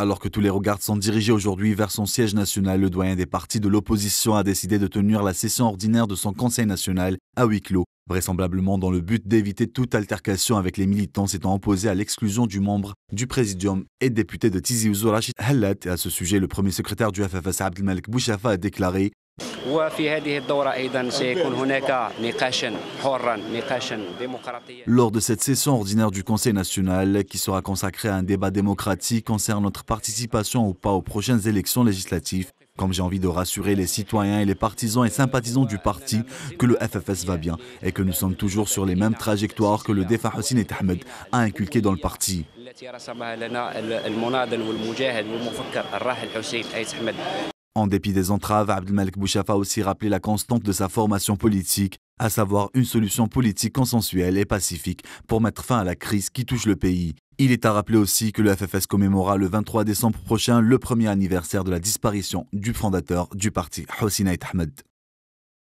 Alors que tous les regards sont dirigés aujourd'hui vers son siège national, le doyen des partis de l'opposition a décidé de tenir la session ordinaire de son conseil national à huis clos, vraisemblablement dans le but d'éviter toute altercation avec les militants s'étant opposés à l'exclusion du membre du présidium et député de Tizi Ouzou Rachid Hallat. À ce sujet, le premier secrétaire du FFS Abdelmalek Bouchafa a déclaré lors de cette session ordinaire du Conseil national, qui sera consacrée à un débat démocratique concernant notre participation ou pas aux prochaines élections législatives, comme j'ai envie de rassurer les citoyens et les partisans et sympathisants du parti que le FFS va bien et que nous sommes toujours sur les mêmes trajectoires que le défunt Hossein et Ahmed a inculqué dans le parti. En dépit des entraves, Abdelmalek Bouchafa a aussi rappelé la constante de sa formation politique, à savoir une solution politique consensuelle et pacifique pour mettre fin à la crise qui touche le pays. Il est à rappeler aussi que le FFS commémorera le 23 décembre prochain le premier anniversaire de la disparition du fondateur du parti, Hossein Ahmed.